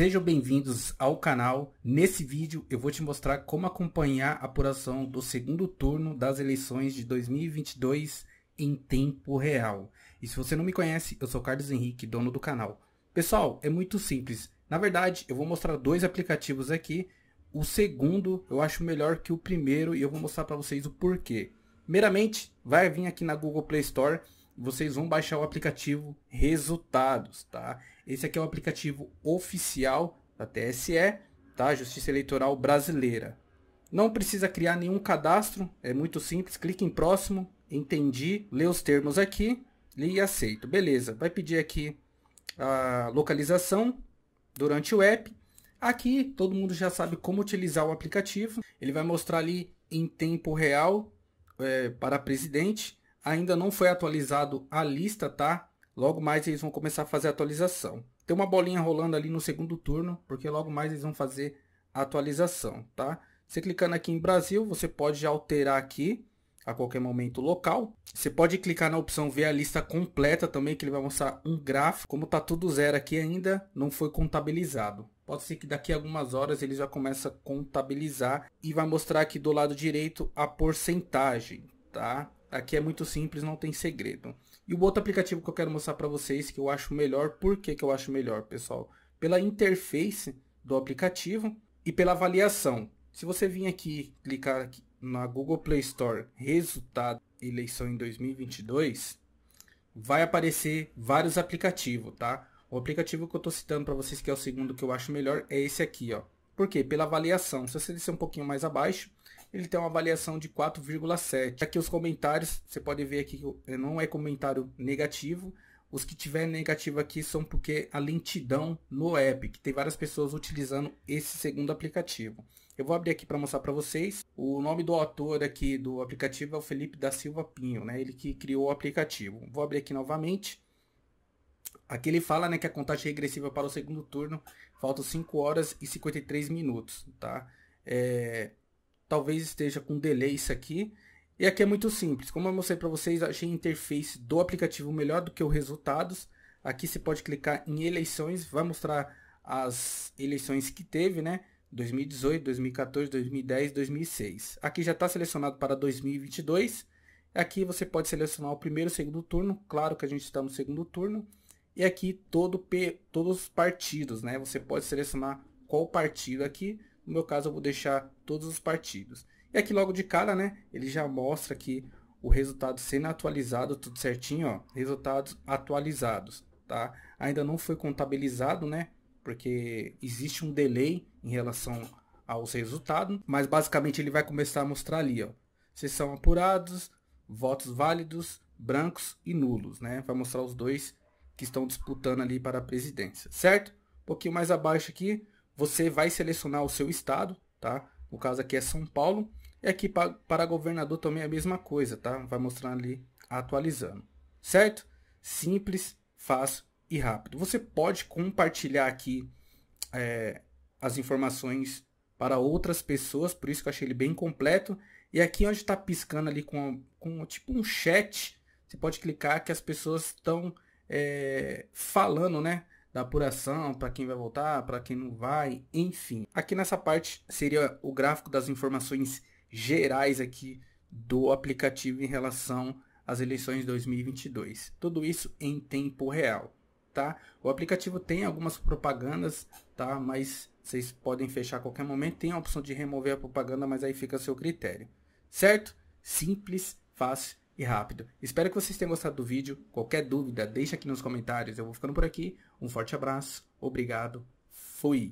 Sejam bem-vindos ao canal. Nesse vídeo eu vou te mostrar como acompanhar a apuração do segundo turno das eleições de 2022 em tempo real. E se você não me conhece, eu sou Carlos Henrique, dono do canal. Pessoal, é muito simples. Na verdade, eu vou mostrar dois aplicativos aqui. O segundo eu acho melhor que o primeiro e eu vou mostrar para vocês o porquê. Primeiramente, vai vir aqui na Google Play Store vocês vão baixar o aplicativo Resultados, tá? Esse aqui é o aplicativo oficial da TSE, tá? Justiça Eleitoral Brasileira. Não precisa criar nenhum cadastro, é muito simples. Clique em próximo, entendi, lê os termos aqui, li e aceito. Beleza, vai pedir aqui a localização durante o app. Aqui todo mundo já sabe como utilizar o aplicativo. Ele vai mostrar ali em tempo real é, para presidente ainda não foi atualizado a lista, tá? Logo mais eles vão começar a fazer a atualização. Tem uma bolinha rolando ali no segundo turno, porque logo mais eles vão fazer a atualização, tá? Você clicando aqui em Brasil, você pode alterar aqui a qualquer momento local. Você pode clicar na opção ver a lista completa também, que ele vai mostrar um gráfico. Como está tudo zero aqui ainda, não foi contabilizado. Pode ser que daqui a algumas horas ele já comece a contabilizar e vai mostrar aqui do lado direito a porcentagem, tá? Aqui é muito simples, não tem segredo. E o outro aplicativo que eu quero mostrar para vocês, que eu acho melhor, por que, que eu acho melhor, pessoal? Pela interface do aplicativo e pela avaliação. Se você vir aqui, clicar aqui na Google Play Store, resultado, eleição em 2022, vai aparecer vários aplicativos, tá? O aplicativo que eu estou citando para vocês, que é o segundo que eu acho melhor, é esse aqui, ó. Por quê? Pela avaliação. Se você descer um pouquinho mais abaixo, ele tem uma avaliação de 4,7. Aqui os comentários, você pode ver aqui que eh, não é comentário negativo. Os que tiver negativo aqui são porque a lentidão no app, que tem várias pessoas utilizando esse segundo aplicativo. Eu vou abrir aqui para mostrar para vocês. O nome do autor aqui do aplicativo é o Felipe da Silva Pinho, né? Ele que criou o aplicativo. Vou abrir aqui novamente. Aqui ele fala né, que a contagem regressiva para o segundo turno faltam 5 horas e 53 minutos, tá? É, talvez esteja com delay isso aqui. E aqui é muito simples. Como eu mostrei para vocês, achei a interface do aplicativo melhor do que os resultados. Aqui você pode clicar em eleições, vai mostrar as eleições que teve, né? 2018, 2014, 2010, 2006. Aqui já está selecionado para 2022. Aqui você pode selecionar o primeiro e segundo turno. Claro que a gente está no segundo turno. E aqui todo, todos os partidos, né? Você pode selecionar qual partido aqui. No meu caso, eu vou deixar todos os partidos. E aqui logo de cara, né, ele já mostra aqui o resultado sendo atualizado, tudo certinho, ó, resultados atualizados, tá? Ainda não foi contabilizado, né, porque existe um delay em relação aos resultados, mas basicamente ele vai começar a mostrar ali, ó, sessão são apurados, votos válidos, brancos e nulos, né? Vai mostrar os dois que estão disputando ali para a presidência, certo? Um pouquinho mais abaixo aqui, você vai selecionar o seu estado, tá? O caso aqui é São Paulo. E aqui para, para governador também é a mesma coisa, tá? Vai mostrar ali atualizando. Certo? Simples, fácil e rápido. Você pode compartilhar aqui é, as informações para outras pessoas, por isso que eu achei ele bem completo. E aqui onde está piscando ali com, com tipo um chat, você pode clicar que as pessoas estão é, falando, né? da apuração, para quem vai voltar, para quem não vai, enfim. Aqui nessa parte seria o gráfico das informações gerais aqui do aplicativo em relação às eleições 2022. Tudo isso em tempo real, tá? O aplicativo tem algumas propagandas, tá? Mas vocês podem fechar a qualquer momento. Tem a opção de remover a propaganda, mas aí fica a seu critério. Certo? Simples, fácil e rápido. Espero que vocês tenham gostado do vídeo. Qualquer dúvida, deixa aqui nos comentários. Eu vou ficando por aqui. Um forte abraço, obrigado, fui!